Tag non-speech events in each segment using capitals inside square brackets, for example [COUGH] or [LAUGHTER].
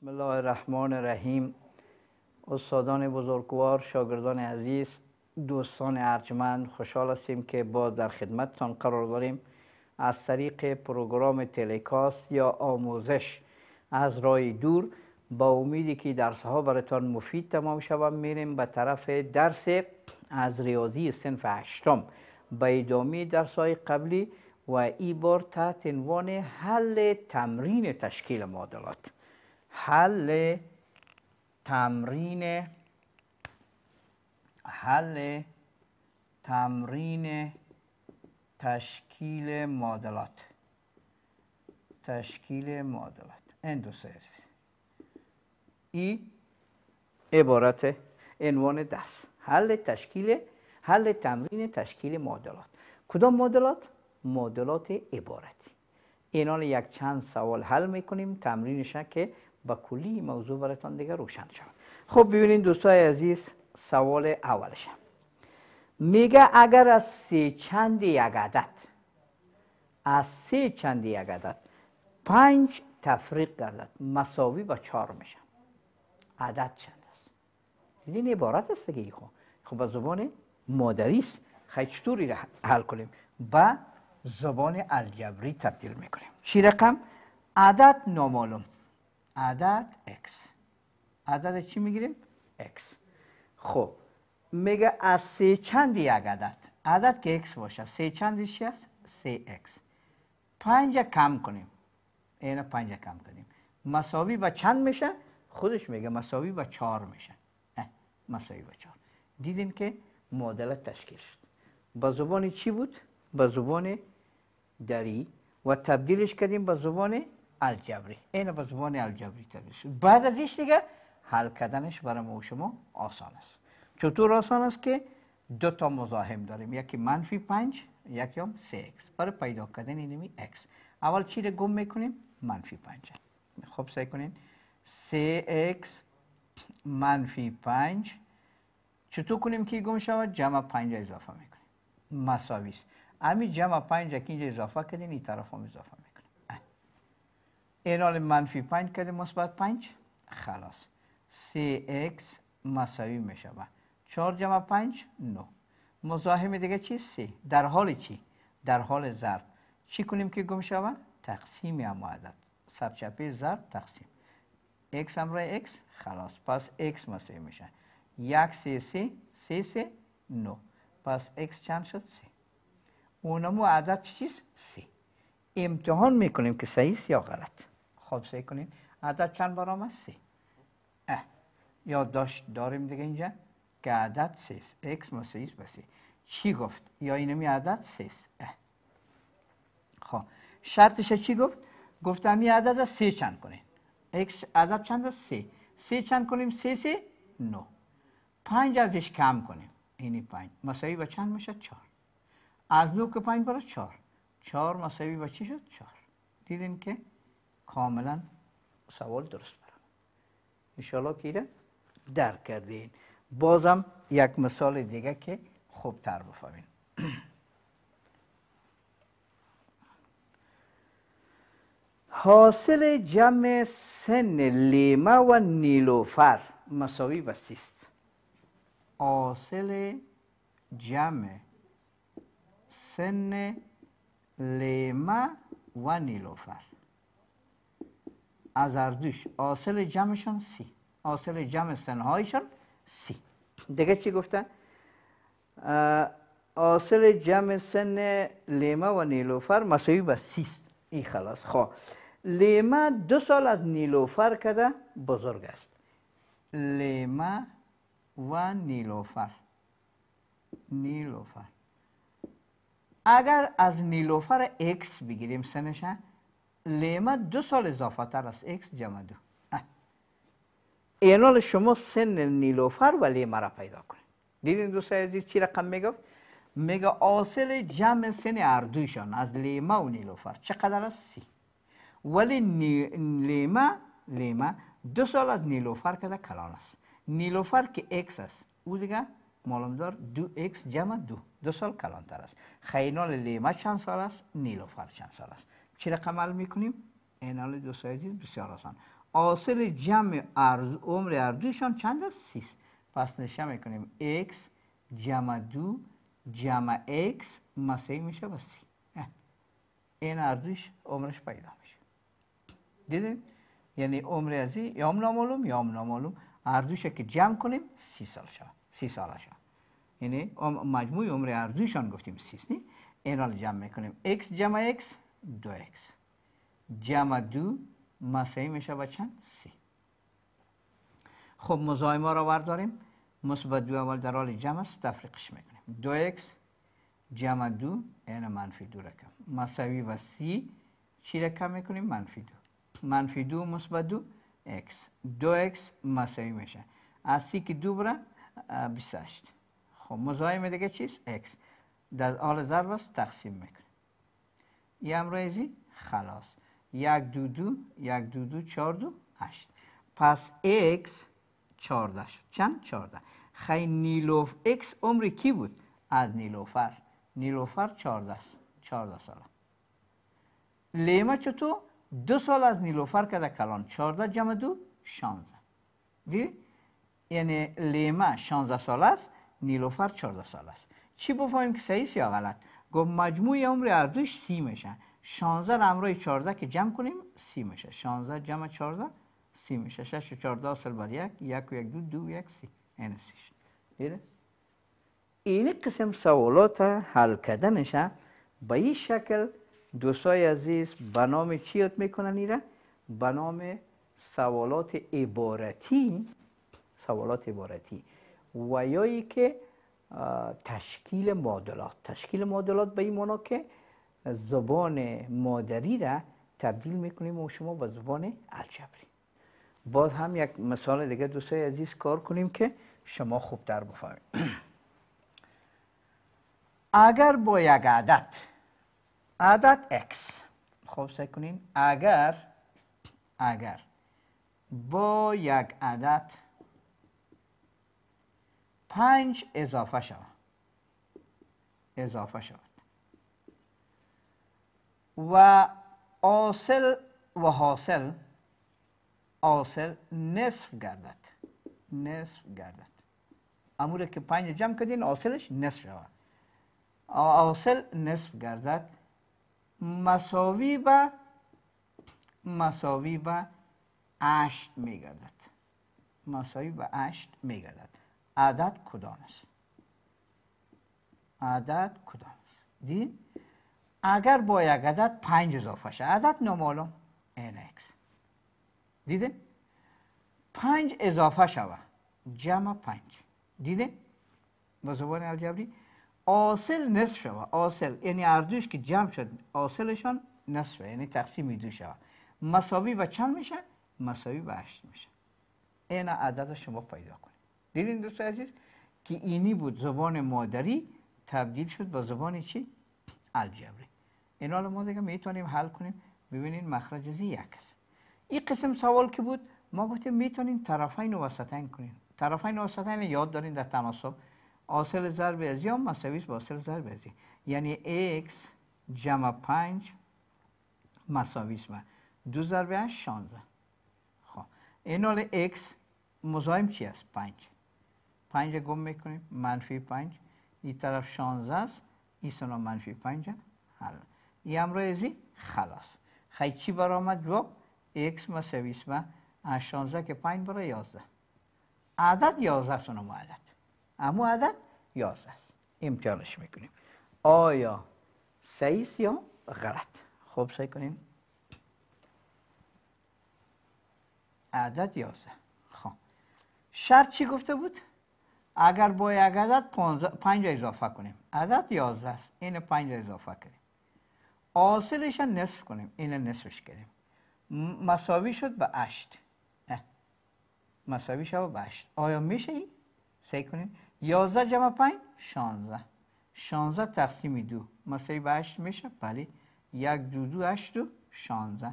بسم الله الرحمن الرحیم استادان بزرگوار شاگردان عزیز دوستان ارجمند خوشحال هستیم که باز در خدمتتان قرار داریم از طریق پروگرام تلکاس یا آموزش از رای دور با امیدی که درس ها براتان مفید تمام شود میریم به طرف درس از ریاضی سنف هشتم به ادامه درس های قبلی و ای بار تحت عنوان حل تمرین تشکیل معادلات حل تمرین حل تمرین تشکیل معادلات تشکیل معادلات این دو سه ای عبارت عنوان دست حل تشکیل حل تمرین تشکیل معادلات کدام معادلات معادلات عبارتی اینان یک چند سوال حل میکنیم تمرینش که و کلی موضوع براتان دیگه روشن شود خب ببینید دوستای عزیز سوال اولش میگه اگر از سه چند یک عدد از سه چند یک عدد پنج تفریق گردد مساوی با چهار میشن عدد چند است این عبارت است دیگه خب خب به زبان مادری است خیلی چطوری را حل کنیم با زبان الجبری تبدیل میکنیم چی رقم عدد نامعلوم عدد x عدد چی میگیریم؟ x خب میگه از سه چند یک عدد عدد که x باشه سه چی هست؟ سه x پنج کم کنیم اینو پنج کم کنیم مساوی با چند میشه؟ خودش میگه مساوی با چار میشه مساوی با چار دیدین که معادله تشکیل شد با زبان چی بود؟ با زبان دری و تبدیلش کردیم به زبان الجبری این به زبان الجبری تبدیل شد بعد از ایش دیگه حل کردنش برای ما و شما آسان است چطور آسان است که دو تا مزاحم داریم یکی منفی پنج یکی هم سه اکس برای پیدا کردن اینمی اکس اول چی رو گم میکنیم؟ منفی پنج خب سعی کنین. سه اکس منفی پنج چطور کنیم که گم شود؟ جمع پنج اضافه میکنیم مساویست همین جمع پنج اینجا اضافه کردیم این طرف هم اضافه میکنیم اعلال منفی 5 کرده مثبت 5 خلاص 3x مساوی می شود 4 جمع 5 9 مزاحم دیگه چی 3 در حال چی در حال ضرب چی کنیم که گم شود تقسیم اما عدد سرچپه ضرب تقسیم x همراه x خلاص پس x مساوی میشه یک سه سه سه سه نو پس x چند شد سه اونمو عدد چیست سی امتحان میکنیم که صحیح یا غلط سه کنیم عدد چند برام اه سه داشت داریم دیگه اینجا که عدد سه x ما سه است چی گفت یا اینمی عدد سه خب شرطش چی گفت گفت همی عدد سه چند کنیم عدد چند است سه سه چند کنیم سه سه نو پنج ازش کم کنیم اینی پنج مساوی با چند میشه چهار از نو که پنج برای چهار چهار مساوی با چی شد چهار دیدین که کاملا سوال درست برم انشالله که ایره درک کردین بازم یک مثال دیگه که خوبتر بفهمین [CLEARS THROAT] حاصل جمع سن لیمه و نیلوفر مساوی و سیست حاصل جمع سن لیمه و نیلوفر از دوش آسل جمعشان سی آسل جمع سنهایشان سی دیگه چی گفتن؟ آسل جمع سن لیما و نیلوفر مساوی به سیست این خلاص خواه خب. لیمه دو سال از نیلوفر کده بزرگ است لیمه و نیلوفر نیلوفر اگر از نیلوفر اکس بگیریم سنش لیمه دو سال اضافه تر از ایکس جمع دو اینال شما سن نیلوفر و لیما را پیدا کنید دیدین دوستای عزیز چی رقم میگفت میگه آسل جمع سن اردوشان از لیما و نیلوفر چقدر است سی ولی لیما لیمه دو سال از نیلوفر کده کلان است نیلوفر که اکس است او دیگه معلومدار دو ایکس جمع دو دو سال تر است خینال لیما چند سال است نیلوفر چند سال است چی رقم عمل میکنیم؟ انال دو سایزی بسیار آسان آسل جمع عرض عمر عرضیشان چند است؟ سیست پس نشه میکنیم x جمع دو جمع x مسیح میشه و سی این ارزش عمرش پیدا میشه دیدیم؟ یعنی عمر ازی یا هم نامالوم یا هم نامالوم که جمع کنیم سی سال شد سی سال شد یعنی مجموع عمر عرضیشان گفتیم سیست نی اینال جمع میکنیم x جمع x دو اکس جمع دو مسای میشه شود چند سی خب مزای را ورداریم مثبت دو اول در حال جمع است تفریقش میکنیم دو اکس جمع دو این منفی دو کم مساوی و سی چی کم میکنیم منفی دو منفی دو مثبت دو اکس دو اکس مساوی میشه از سی که دو بره بیستشت خب مزایم دیگه چیست اکس در حال ضرب است تقسیم میکنیم یه امرایزی خلاص یک دو دو یک دو دو چار دو هشت پس اکس چارده شد چند چارده خیلی نیلوف اکس عمری کی بود از نیلوفر نیلوفر چارده چارده ساله لیمه چطور دو سال از نیلوفر کده کلان چارده جمع دو شانزه دی یعنی لیمه شانزه سال است نیلوفر چارده سال است چی بفهمیم که صحیح یا غلط گفت مجموع عمر اردوش سی میشن 16 امروی 14 که جمع کنیم سی میشه 16 جمع 14 سی میشه 6 و 14 اصل بر یک یک و یک دو دو یک سی این سیش دیده؟ این قسم سوالات حل میشه به این شکل دوستای عزیز به نام چی میکنن ایره؟ به نام سوالات عبارتی سوالات عبارتی و که تشکیل معادلات تشکیل معادلات به این معنا که زبان مادری را تبدیل میکنیم و شما به زبان الجبری باز هم یک مثال دیگه دوستای عزیز کار کنیم که شما خوب در بفهمید اگر با یک عدد عدد x خوب سعی کنین اگر اگر با یک عدد پنج اضافه شود اضافه شود و آسل و حاصل آسل نصف گردد نصف گردد امور که پنج جمع کردین آسلش نصف شود آسل نصف گردد مساوی به مساوی به هشت میگردد مساوی به هشت میگردد عدد کدام است عدد کدام است دی اگر با یک عدد پنج اضافه شه عدد نمالم nx دیده پنج اضافه شوه جمع پنج دیده با زبان الجبری آسل نصف شوه آسل یعنی اردوش که جمع شد آسلشان نصف یعنی تقسیم دو شوه مساوی به چند میشه مساوی به هشت میشه این عدد شما پیدا کنید دیدین دوست عزیز که اینی بود زبان مادری تبدیل شد به زبان چی؟ الجبری اینا رو ما دیگه میتونیم حل کنیم ببینین مخرج از یک است این قسم سوال که بود ما گفتیم میتونین طرفین و وسطین کنین طرفین و وسطین یاد دارین در تناسب حاصل ضرب از یا مساوی با حاصل ضرب از یعنی x جمع 5 مساوی است دو ضرب 8 16 خب اینال x مزاحم چی است 5 5 گم میکنیم منفی 5 این طرف 16 است این سنا منفی 5 حل این امروزی خلاص خیلی چی برآمد جواب x مساوی اسم از 16 که 5 برای 11 عدد 11 سنم عدد اما عدد 11 است امتحانش میکنیم آیا صحیح یا غلط خب سعی کنیم عدد 11 خب شرط چی گفته بود؟ اگر با یک عدد پنج اضافه کنیم عدد یازده است این پنج اضافه کنیم آسلش نصف کنیم این نصفش کنیم مساوی شد به اشت مساوی شد به اشت آیا میشه این؟ سعی کنیم یازده جمع پنج شانزده شانزده تقسیم دو مساوی به اشت میشه بله یک دو دو اشت دو شانزده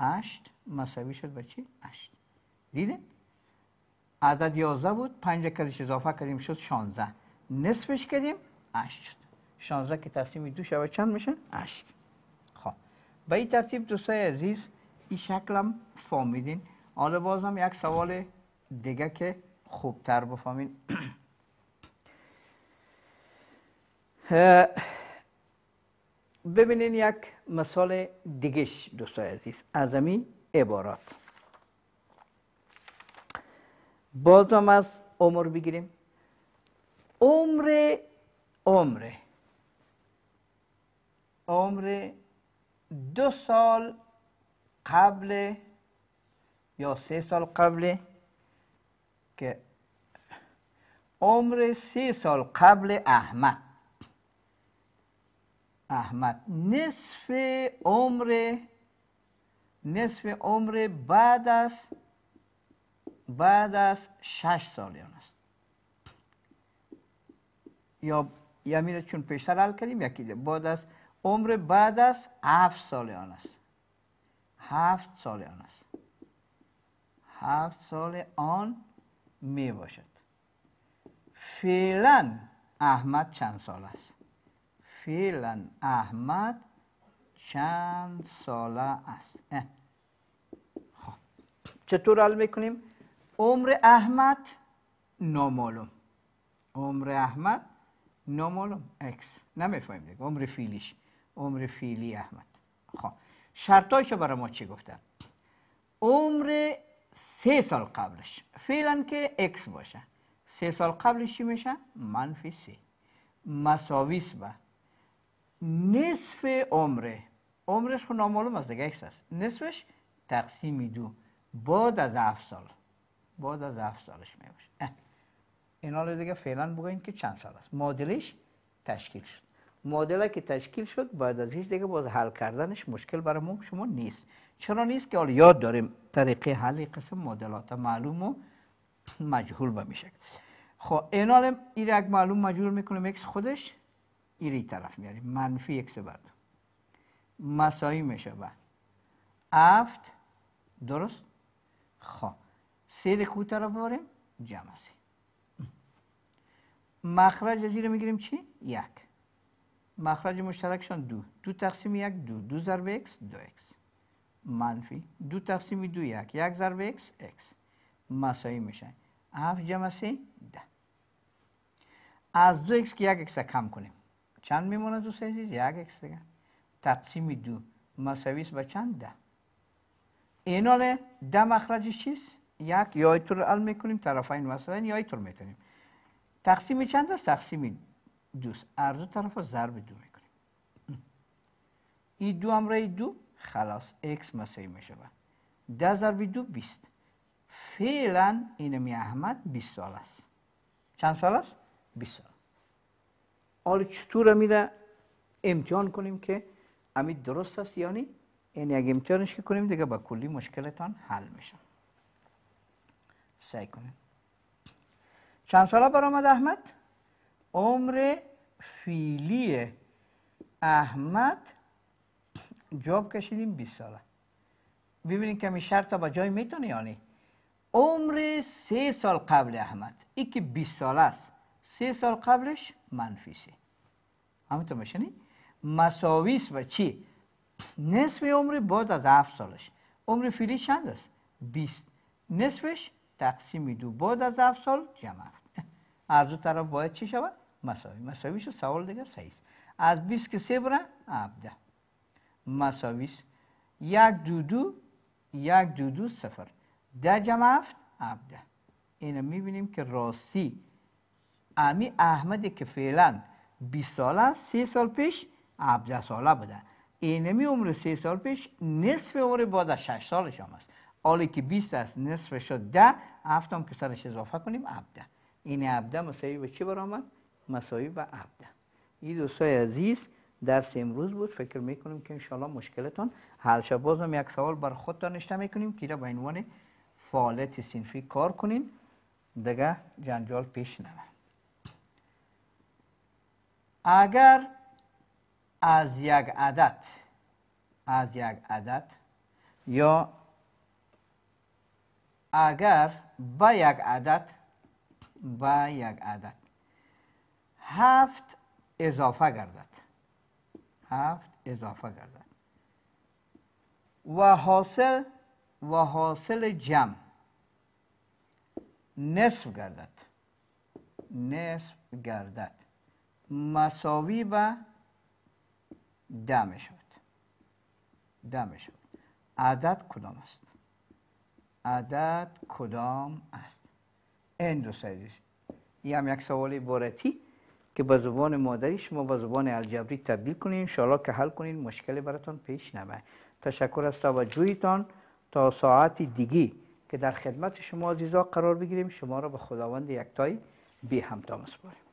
اشت مساوی شد به چی؟ اشت دیدیم؟ عدد 11 بود 5 کردیش اضافه کردیم شد 16 نصفش کردیم 8 شد 16 که تقسیم دو شبه چند میشه 8 خب به این ترتیب دوستای عزیز این شکلم فهمیدین حالا بازم یک سوال دیگه که خوبتر بفهمین ببینین یک مثال دیگش دوستای عزیز از این عبارات باز از عمر بگیریم عمر عمر عمر دو سال قبل یا سه سال قبل که عمر سه سال قبل احمد احمد نصف عمر نصف عمر بعد از بعد از شش سالیان است یا یعنی چون پیشتر حل کردیم یکی بعد از عمر بعد از هفت سالیان است هفت سالیان است هفت سال آن می باشد فعلا احمد چند سال است فعلا احمد چند ساله است خب. چطور حل میکنیم عمر احمد نامعلوم عمر احمد نامعلوم اکس نمیفهمیم دیگه عمر فیلیش عمر فیلی احمد خب شرطایشو برای ما چی گفتن عمر سه سال قبلش فعلا که اکس باشه سه سال قبلش چی میشه منفی سه مساویس با نصف عمره عمرش خود خب نامعلوم است دیگه اکس است نصفش تقسیم دو بعد از هفت سال باز از هفت سالش می باشه اینا دیگه فعلا بگوین که چند سال است مدلش تشکیل شد مادله که تشکیل شد بعد از هیچ دیگه باز حل کردنش مشکل برای ما شما نیست چرا نیست که حالا یاد داریم طریقه حل قسم مدلاتا معلوم و مجهول به میشه خب اینا این معلوم مجهول میکنیم ایکس خودش ایری طرف میاریم منفی ایکس بعد مسایی میشه بعد درست خب سه به رو طرف جمع سه مخرج از رو میگیریم چی؟ یک مخرج مشترکشان دو دو تقسیم یک دو دو ضرب اکس دو اکس منفی دو تقسیم دو یک یک ضرب اکس اکس مساوی میشن هفت جمع سی ده از دو اکس که یک اکس کم کنیم چند میمونه دو سه یک اکس دیگه تقسیم دو مساوی با چند ده این ده مخرجش چیست؟ یک یایتور رو حل میکنیم طرفین مثلا یایتور میکنیم تقسیم چند است تقسیم دوست هر دو طرف ضرب دو میکنیم ای دو هم دو خلاص اکس مساوی میشه ده ضرب دو بیست فعلا اینمی احمد بیست سال است چند سال است 20 سال حالا چطور میره امتحان کنیم که امید درست است یعنی این اگه امتحانش که کنیم دیگه با کلی مشکلتان حل میشه. سعی کنیم چند ساله برآمد احمد عمر فیلی احمد جواب کشیدیم 20 ساله ببینید کمی شرط با جای میتونه یعنی عمر سه سال قبل احمد ای که 20 سال است سه سال قبلش منفی سه همینطور میشنی مساویس و چی نصف عمر بعد از هفت سالش عمر فیلی چند است 20 نصفش تقسیم دو بعد از هفت سال جمع هفت دو [LAUGHS] طرف باید چی شود؟ مساوی مساوی شد سوال دیگه از 20 که سی بره عبده مساوی یک دو دو یک دو دو سفر ده جمع هفت عبده اینو میبینیم که راستی امی احمدی که فعلا 20 ساله 3 سال پیش عبده ساله بوده اینمی عمر سه سال پیش نصف عمر بعد 6 سالش هم است حالی که 20 است نصفش شد 10 هفت هم که سرش اضافه کنیم 17 این 17 مساوی به چی برآمد مساوی به 17 این دوستای عزیز درس امروز بود فکر میکنیم که انشالله مشکلتون حل شد بازم یک سوال بر خود نشته میکنیم که را به عنوان فعالیت سینفی کار کنین دیگه جنجال پیش نمه اگر از یک عدد از یک عدد یا اگر با یک عدد با یک عدد هفت اضافه گردد هفت اضافه گردد و حاصل و حاصل جمع نصف گردد نصف گردد مساوی به ده شد، شود شد، عدد کدام است عدد کدام است این دو سازیست این هم یک سوال عبارتی که به زبان مادری شما به زبان الجبری تبدیل کنید انشاءالله که حل کنید مشکل براتون پیش نمه تشکر از توجهتان تا ساعت دیگی که در خدمت شما عزیزا قرار بگیریم شما را به خداوند یکتای بی همتا مسپاریم